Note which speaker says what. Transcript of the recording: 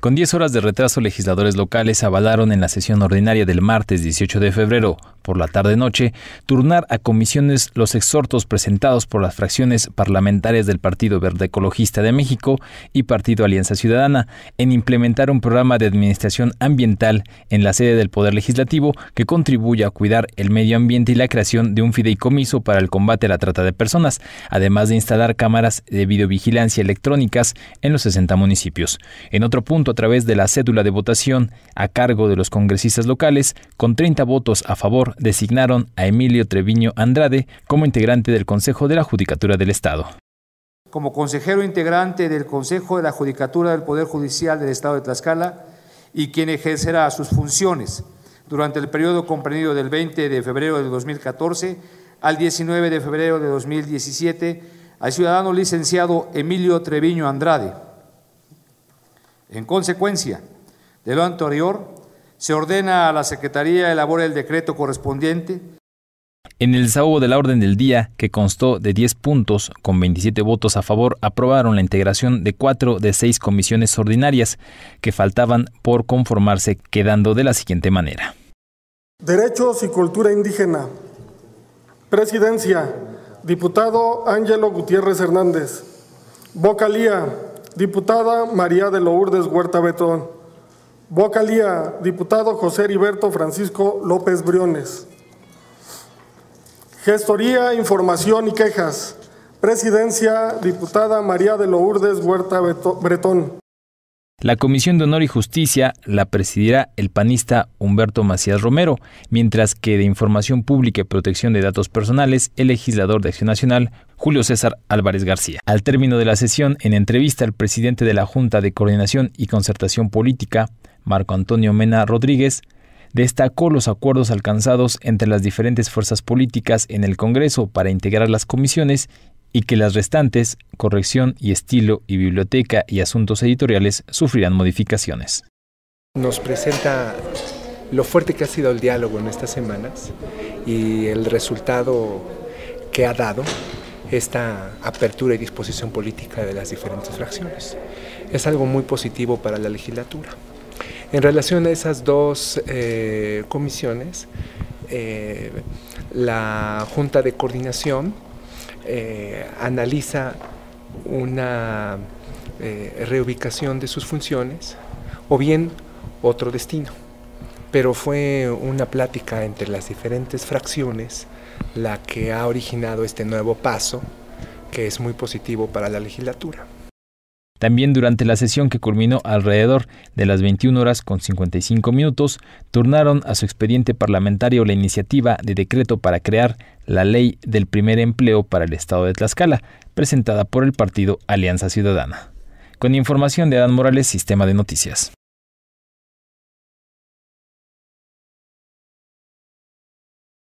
Speaker 1: Con 10 horas de retraso, legisladores locales avalaron en la sesión ordinaria del martes 18 de febrero, por la tarde-noche, turnar a comisiones los exhortos presentados por las fracciones parlamentarias del Partido Verde Ecologista de México y Partido Alianza Ciudadana en implementar un programa de administración ambiental en la sede del Poder Legislativo que contribuya a cuidar el medio ambiente y la creación de un fideicomiso para el combate a la trata de personas, además de instalar cámaras de videovigilancia electrónicas en los 60 municipios. En otro punto, a través de la cédula de votación a cargo de los congresistas locales, con 30 votos a favor designaron a Emilio Treviño Andrade como integrante del Consejo de la Judicatura del Estado.
Speaker 2: Como consejero integrante del Consejo de la Judicatura del Poder Judicial del Estado de Tlaxcala y quien ejercerá sus funciones durante el periodo comprendido del 20 de febrero de 2014 al 19 de febrero de 2017, al ciudadano licenciado Emilio Treviño Andrade en consecuencia de lo anterior, se ordena a la Secretaría elabore el decreto correspondiente.
Speaker 1: En el desahogo de la orden del día, que constó de 10 puntos, con 27 votos a favor, aprobaron la integración de cuatro de seis comisiones ordinarias que faltaban por conformarse, quedando de la siguiente manera.
Speaker 3: Derechos y Cultura Indígena. Presidencia. Diputado Ángelo Gutiérrez Hernández. Vocalía diputada María de Lourdes Huerta Betón. Vocalía, diputado José Heriberto Francisco López Briones. Gestoría, información y quejas. Presidencia, diputada María de Lourdes Huerta Bretón.
Speaker 1: La Comisión de Honor y Justicia la presidirá el panista Humberto Macías Romero, mientras que de Información Pública y Protección de Datos Personales, el legislador de Acción Nacional, Julio César Álvarez García. Al término de la sesión, en entrevista al presidente de la Junta de Coordinación y Concertación Política, Marco Antonio Mena Rodríguez, destacó los acuerdos alcanzados entre las diferentes fuerzas políticas en el Congreso para integrar las comisiones y que las restantes, corrección y estilo y biblioteca y asuntos editoriales, sufrirán modificaciones.
Speaker 4: Nos presenta lo fuerte que ha sido el diálogo en estas semanas y el resultado que ha dado esta apertura y disposición política de las diferentes fracciones. Es algo muy positivo para la legislatura. En relación a esas dos eh, comisiones, eh, la Junta de Coordinación eh, analiza una eh, reubicación de sus funciones o bien otro destino. Pero fue una plática entre las diferentes fracciones la que ha originado este nuevo paso que es muy positivo para la legislatura.
Speaker 1: También durante la sesión que culminó alrededor de las 21 horas con 55 minutos, turnaron a su expediente parlamentario la iniciativa de decreto para crear la ley del primer empleo para el estado de Tlaxcala, presentada por el partido Alianza Ciudadana. Con información de Adán Morales, Sistema de Noticias.